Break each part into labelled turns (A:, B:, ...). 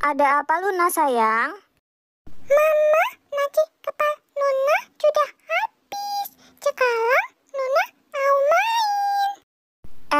A: Ada apa Luna sayang?
B: Mama,
A: nasi kepal Luna sudah habis. Sekarang Luna mau main.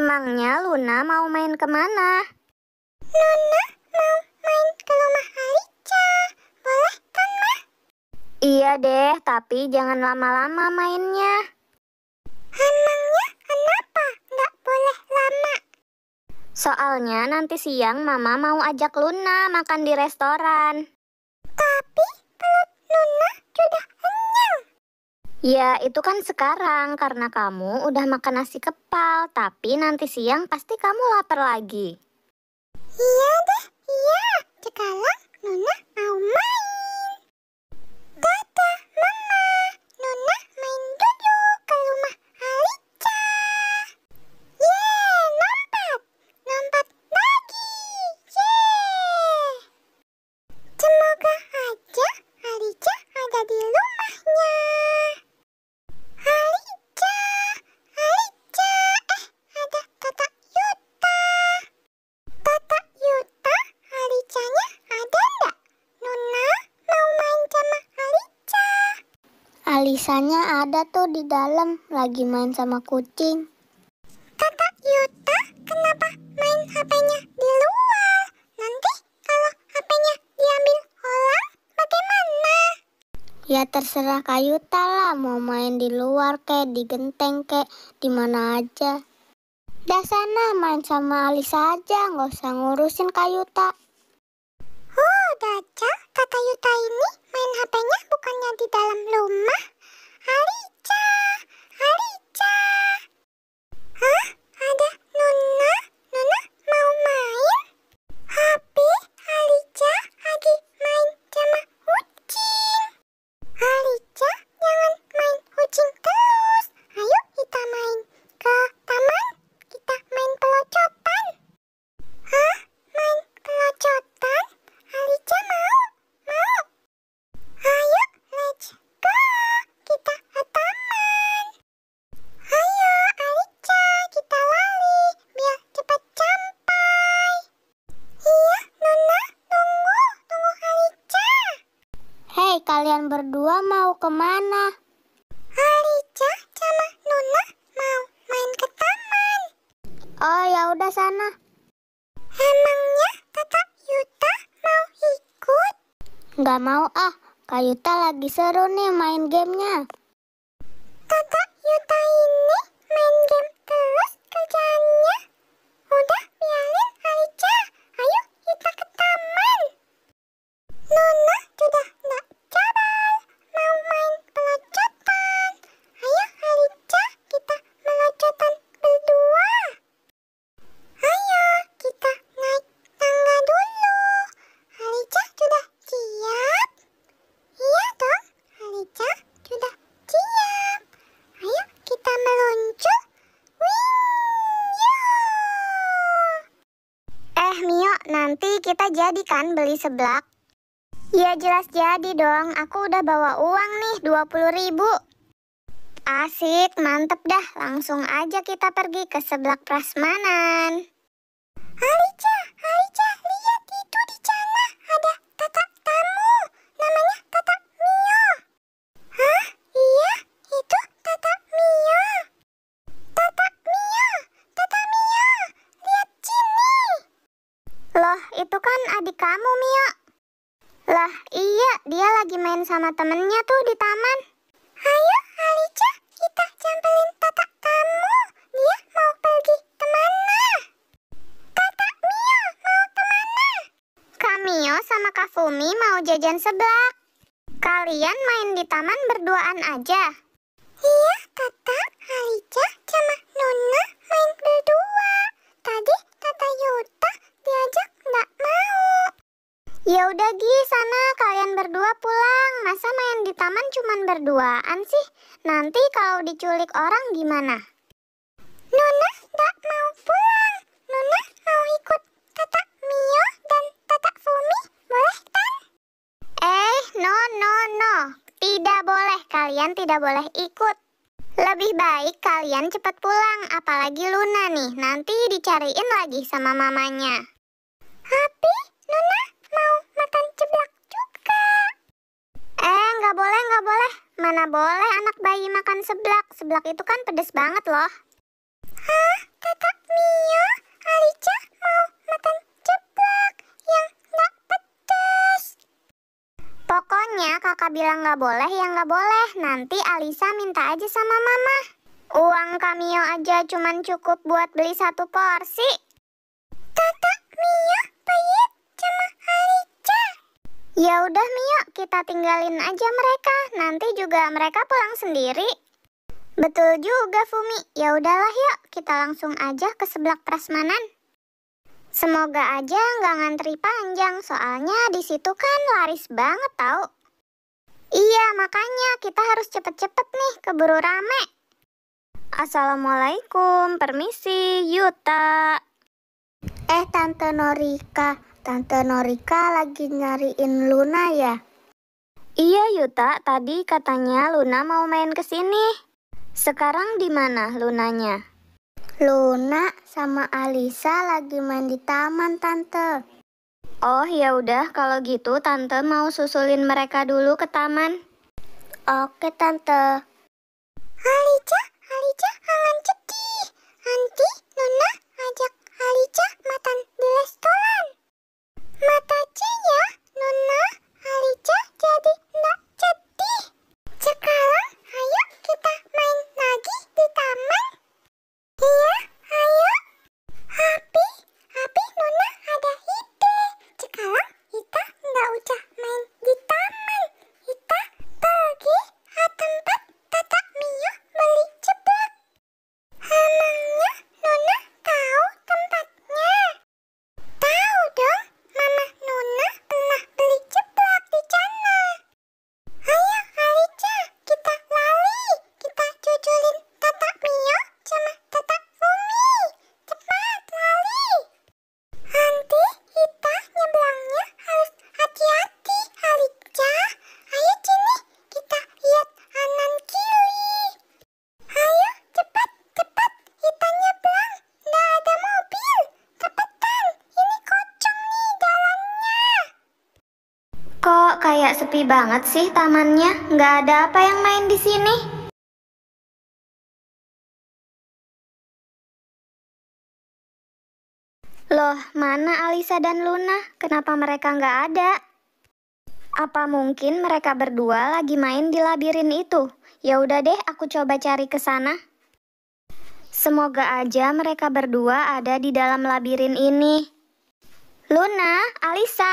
A: Emangnya Luna mau main kemana? Luna mau main ke rumah Alica. Boleh kan, Ma? Iya deh, tapi jangan lama-lama mainnya. Emang Soalnya nanti siang mama mau ajak Luna makan di restoran. Tapi kalau Luna sudah kenyang. Ya, itu kan sekarang karena kamu udah makan nasi kepal, tapi nanti siang pasti kamu lapar lagi. Iya deh, iya. Sekarang Luna mau main. Lisanya ada tuh di dalam, lagi main sama kucing. Kakak
B: Yuta, kenapa main HP-nya di luar? Nanti kalau HP-nya diambil orang, bagaimana?
A: Ya terserah Kak Yuta lah, mau main di luar kek, di genteng kek, di mana aja. Dah sana main sama Alisa aja, nggak usah ngurusin Kak Yuta. kalian berdua mau kemana? Alica sama Nuna mau main ke taman. Oh ya udah sana. Emangnya kakak Yuta mau ikut? Gak mau ah, Kak Yuta lagi seru nih main gamenya.
B: Kakak Yuta ini main game terus kerjaannya. Udah biarin
A: jadikan beli seblak? Ya jelas jadi dong, aku udah bawa uang nih 20 ribu. Asik, mantep dah. Langsung aja kita pergi ke seblak prasmanan. Alica, Alica,
B: lihat itu di sana. Ada
A: itu kan adik kamu, Mia. Lah, iya, dia lagi main sama temennya tuh di taman. Ayo, Alicia kita campelin tata kamu. Dia
B: mau pergi kemana?
A: kata Mia mau kemana? Kamio Mio sama Kafumi mau jajan seblak. Kalian main di taman berduaan aja. Iya, kata udah Gi, sana kalian berdua pulang. Masa main di taman cuman berduaan sih? Nanti kalau diculik orang gimana? Nona gak mau pulang.
B: Nona mau ikut Tata
A: Mio dan Tata Fumi, boleh kan? Eh, no no no. Tidak boleh, kalian tidak boleh ikut. Lebih baik kalian cepat pulang, apalagi Luna nih, nanti dicariin lagi sama mamanya. Happy boleh, nggak boleh. Mana boleh anak bayi makan seblak. Seblak itu kan pedes banget loh. Hah? Kakak Mio, Alica mau makan seblak yang nggak pedes. Pokoknya kakak bilang nggak boleh ya nggak boleh. Nanti Alisa minta aja sama mama. Uang Kamio aja cuman cukup buat beli satu porsi. Kakak Mio. Ya udah Mio, kita tinggalin aja mereka. Nanti juga mereka pulang sendiri. Betul juga Fumi. Ya udahlah yuk, kita langsung aja ke seblak prasmanan. Semoga aja nggak ngantri panjang, soalnya di situ kan laris banget tau. Iya, makanya kita harus cepet-cepet nih, keburu rame. Assalamualaikum, permisi, Yuta. Eh, Tante Norika, Tante Norika lagi nyariin Luna ya? Iya Yuta, tadi katanya Luna mau main ke sini. Sekarang di mana Lunanya? Luna sama Alisa lagi main di taman, Tante. Oh, ya udah kalau gitu Tante mau susulin mereka dulu ke taman. Oke, Tante. Alisa,
B: Alisa, Alisa,
A: kayak sepi banget sih tamannya? Nggak ada apa yang main di sini? Loh, mana Alisa dan Luna? Kenapa mereka nggak ada? Apa mungkin mereka berdua lagi main di labirin itu? Ya udah deh, aku coba cari ke sana. Semoga aja mereka berdua ada di dalam labirin ini. Luna, Alisa,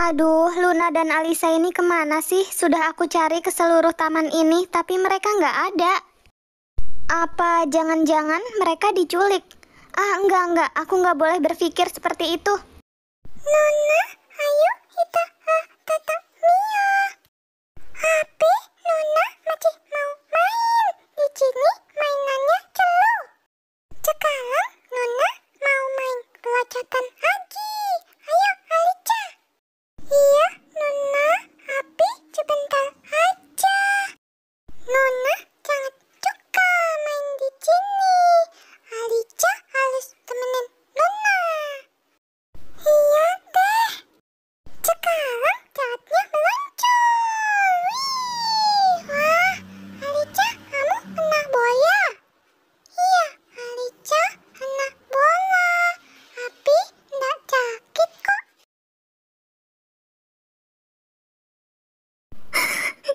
A: Aduh, Luna dan Alisa ini kemana sih? Sudah aku cari ke seluruh taman ini, tapi mereka nggak ada. Apa jangan-jangan mereka diculik? Ah, enggak, enggak. Aku nggak boleh berpikir seperti itu.
B: Nona, ayo kita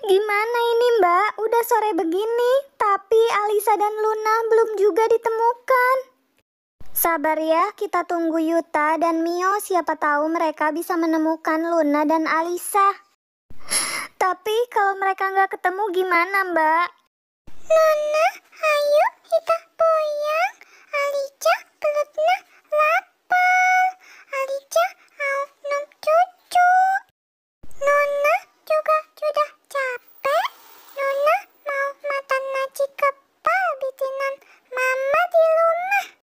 A: Gimana ini mbak? Udah sore begini, tapi Alisa dan Luna belum juga ditemukan. Sabar ya, kita tunggu Yuta dan Mio siapa tahu mereka bisa menemukan Luna dan Alisa. Tapi kalau mereka nggak ketemu gimana mbak? Luna ayo kita
B: boyang. Alisa, pelutnya